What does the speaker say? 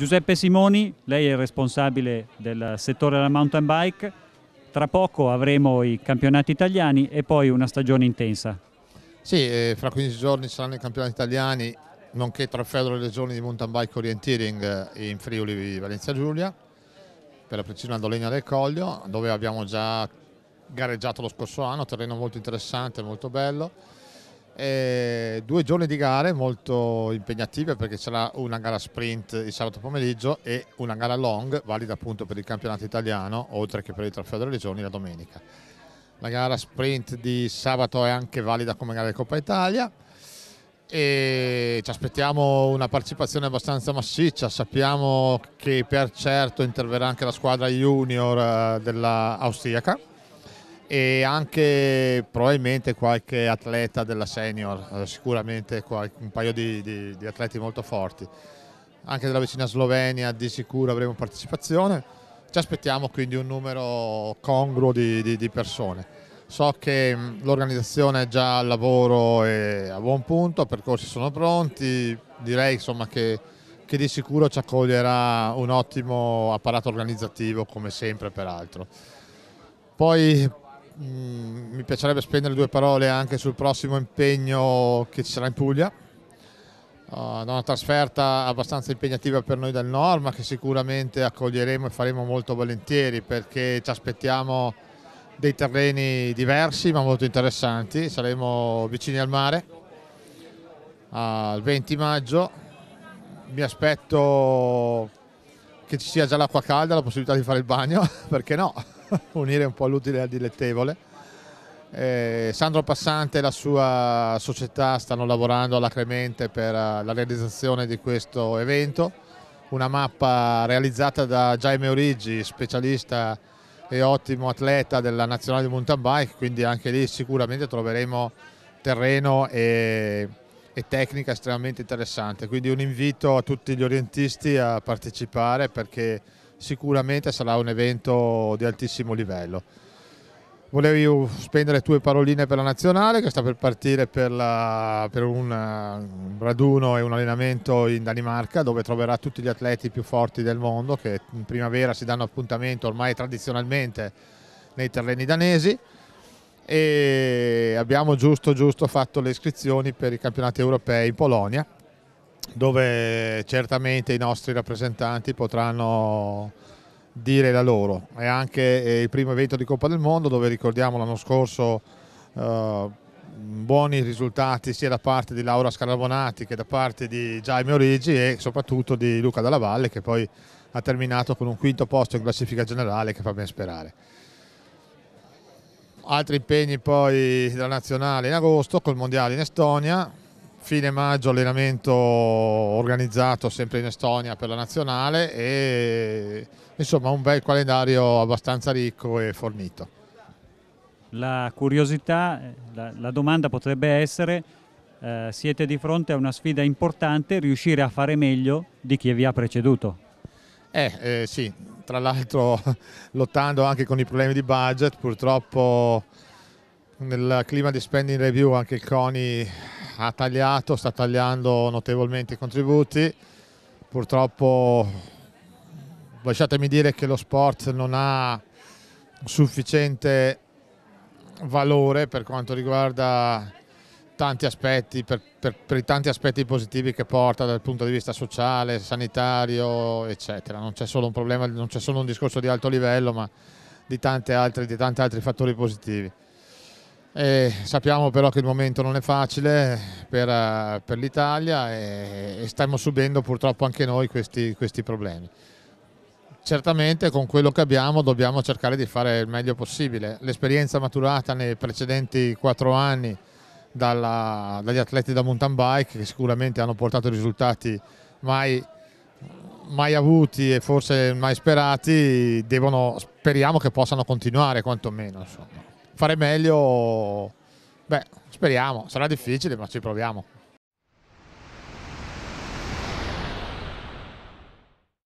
Giuseppe Simoni, lei è il responsabile del settore della mountain bike, tra poco avremo i campionati italiani e poi una stagione intensa. Sì, eh, fra 15 giorni saranno i campionati italiani, nonché trofeo delle regioni di mountain bike orienteering eh, in Friuli di Valencia Giulia, per la precisione a del Coglio, dove abbiamo già gareggiato lo scorso anno, terreno molto interessante, molto bello e eh, due giorni di gare molto impegnative perché c'era una gara sprint il sabato pomeriggio e una gara long valida appunto per il campionato italiano oltre che per il trofeo delle regioni la domenica. La gara sprint di sabato è anche valida come gara di Coppa Italia e ci aspettiamo una partecipazione abbastanza massiccia, sappiamo che per certo interverrà anche la squadra junior eh, dell'austriaca e anche probabilmente qualche atleta della senior, eh, sicuramente un paio di, di, di atleti molto forti. Anche della vicina Slovenia di sicuro avremo partecipazione, ci aspettiamo quindi un numero congruo di, di persone. So che mm, l'organizzazione è già al lavoro e a buon punto, i percorsi sono pronti, direi insomma, che, che, di sicuro ci accoglierà un ottimo apparato organizzativo come sempre peraltro. Poi Mm, mi piacerebbe spendere due parole anche sul prossimo impegno che ci sarà in Puglia. Uh, una trasferta abbastanza impegnativa per noi del nord, ma che sicuramente accoglieremo e faremo molto volentieri perché ci aspettiamo dei terreni diversi ma molto interessanti. Saremo vicini al mare uh, il 20 maggio. Mi aspetto che ci sia già l'acqua calda, la possibilità di fare il bagno, perché no? unire un po' l'utile al dilettevole. Eh, Sandro Passante e la sua società stanno lavorando alacremente per eh, la realizzazione di questo evento, una mappa realizzata da Jaime Origi, specialista e ottimo atleta della nazionale di mountain bike, quindi anche lì sicuramente troveremo terreno e, e tecnica estremamente interessante. Quindi un invito a tutti gli orientisti a partecipare perché sicuramente sarà un evento di altissimo livello. Volevi spendere le tue paroline per la nazionale che sta per partire per, la, per un raduno e un allenamento in Danimarca dove troverà tutti gli atleti più forti del mondo che in primavera si danno appuntamento ormai tradizionalmente nei terreni danesi e abbiamo giusto, giusto fatto le iscrizioni per i campionati europei in Polonia dove certamente i nostri rappresentanti potranno dire la loro. È anche eh, il primo evento di Coppa del Mondo dove ricordiamo l'anno scorso eh, buoni risultati sia da parte di Laura Scarabonati che da parte di Jaime Origi e soprattutto di Luca Dalla Valle che poi ha terminato con un quinto posto in classifica generale che fa ben sperare. Altri impegni poi della nazionale in agosto col mondiale in Estonia, fine maggio allenamento organizzato sempre in Estonia per la nazionale e insomma un bel calendario abbastanza ricco e fornito. La curiosità, la, la domanda potrebbe essere eh, siete di fronte a una sfida importante, riuscire a fare meglio di chi vi ha preceduto. Eh, eh sì, tra l'altro lottando anche con i problemi di budget, purtroppo nel clima di spending review anche il CONI ha tagliato, sta tagliando notevolmente i contributi, purtroppo lasciatemi dire che lo sport non ha sufficiente valore per quanto riguarda tanti aspetti, per, per, per, i tanti aspetti positivi che porta dal punto di vista sociale, sanitario, eccetera. Non c'è solo un problema, non c'è solo un discorso di alto livello, ma di, altre, di tanti altri fattori positivi. E eh, sappiamo però che il momento non è facile per, eh, per l'Italia e, e, stiamo subendo purtroppo anche noi questi, questi, problemi. Certamente con quello che abbiamo dobbiamo cercare di fare il meglio possibile. L'esperienza maturata nei precedenti quattro anni dalla, dagli atleti da mountain bike che sicuramente hanno portato risultati mai, mai avuti e forse mai sperati, devono, speriamo che possano continuare quantomeno. Insomma fare meglio, beh, speriamo, sarà difficile, ma ci proviamo.